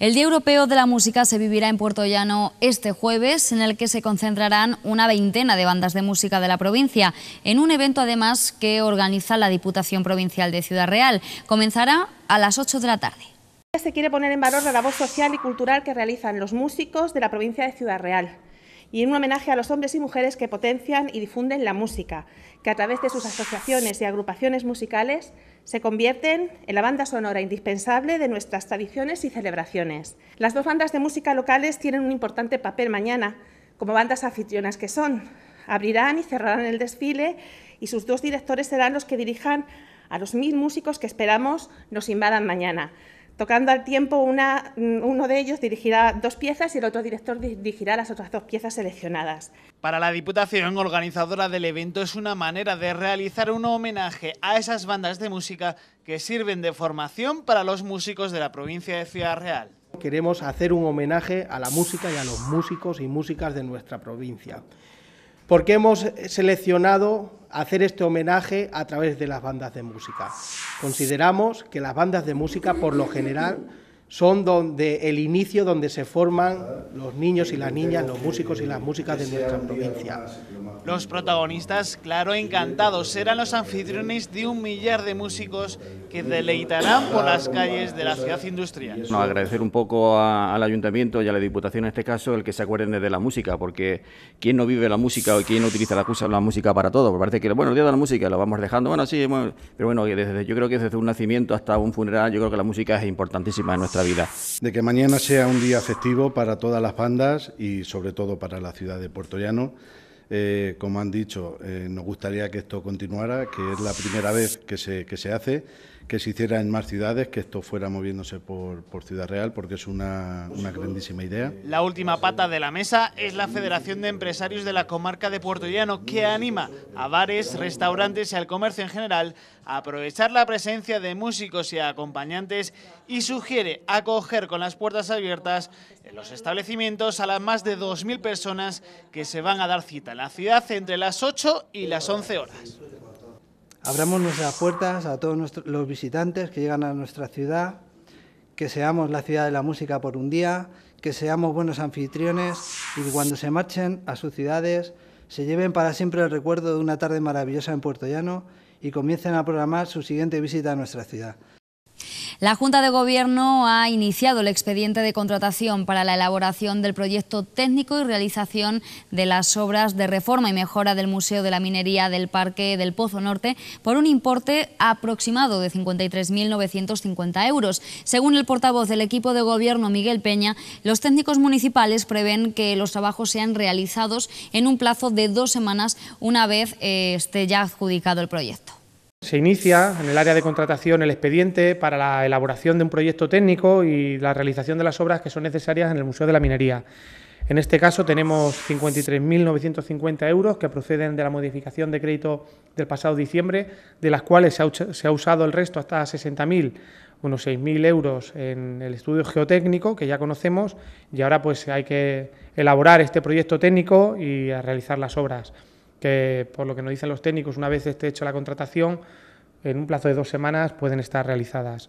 El Día Europeo de la Música se vivirá en Puerto Llano este jueves, en el que se concentrarán una veintena de bandas de música de la provincia, en un evento además que organiza la Diputación Provincial de Ciudad Real. Comenzará a las 8 de la tarde se quiere poner en valor la labor social y cultural que realizan los músicos de la provincia de Ciudad Real y en un homenaje a los hombres y mujeres que potencian y difunden la música, que a través de sus asociaciones y agrupaciones musicales se convierten en la banda sonora indispensable de nuestras tradiciones y celebraciones. Las dos bandas de música locales tienen un importante papel mañana, como bandas anfitrionas que son. Abrirán y cerrarán el desfile y sus dos directores serán los que dirijan a los mil músicos que esperamos nos invadan mañana. Tocando al tiempo, mm, uno de ellos dirigirá dos piezas y el otro director dirigirá las otras dos piezas seleccionadas. Para la Diputación, organizadora del evento, es una manera de realizar un homenaje a esas bandas de música que sirven de formación para los músicos de la provincia de Ciudad Real. Queremos hacer un homenaje a la música y a los músicos y músicas de nuestra provincia, porque hemos seleccionado hacer este homenaje a través de las bandas de música. Consideramos que las bandas de música, por lo general, son donde el inicio donde se forman los niños y las niñas, los músicos y las músicas de nuestra provincia. Los protagonistas, claro, encantados, serán los anfitriones de un millar de músicos que deleitarán por las calles de la ciudad industrial. No, agradecer un poco al ayuntamiento y a la Diputación en este caso el que se acuerden de la música, porque quién no vive la música o quién no utiliza la, la música para todo, porque parece que, bueno, el día de la música lo vamos dejando, bueno, sí, pero bueno, desde, yo creo que desde un nacimiento hasta un funeral, yo creo que la música es importantísima en nuestra vida. De que mañana sea un día festivo para todas las bandas y sobre todo para la ciudad de Puerto Llano. Eh, como han dicho, eh, nos gustaría que esto continuara, que es la primera vez que se, que se hace que se hiciera en más ciudades, que esto fuera moviéndose por, Ciudad Real, porque es una, una, grandísima idea. La última pata de la mesa es la Federación de Empresarios de la Comarca de Puerto Llano, que anima a bares, restaurantes y al comercio en general a aprovechar la presencia de músicos y acompañantes y sugiere acoger con las puertas abiertas en los establecimientos a las más de 2.000 personas que se van a dar cita en la ciudad entre las 8 y las 11 horas. Abramos nuestras puertas a todos los visitantes que llegan a nuestra ciudad, que seamos la ciudad de la música por un día, que seamos buenos anfitriones y que cuando se marchen a sus ciudades se lleven para siempre el recuerdo de una tarde maravillosa en Puerto Llano y comiencen a programar su siguiente visita a nuestra ciudad. La Junta de Gobierno ha iniciado el expediente de contratación para la elaboración del proyecto técnico y realización de las obras de reforma y mejora del Museo de la Minería del Parque del Pozo Norte por un importe aproximado de 53.950 euros. Según el portavoz del equipo de gobierno, Miguel Peña, los técnicos municipales prevén que los trabajos sean realizados en un plazo de dos semanas una vez eh, esté ya adjudicado el proyecto. Se inicia en el área de contratación el expediente para la elaboración de un proyecto técnico y la realización de las obras que son necesarias en el Museo de la Minería. En este caso tenemos 53.950 euros que proceden de la modificación de crédito del pasado diciembre, de las cuales se ha, usado el resto hasta 60.000, unos 6.000 euros en el estudio geotécnico que ya conocemos y ahora pues hay que elaborar este proyecto técnico y realizar las obras que por lo que nos dicen los técnicos, una vez esté hecho la contratación, en un plazo de dos semanas pueden estar realizadas.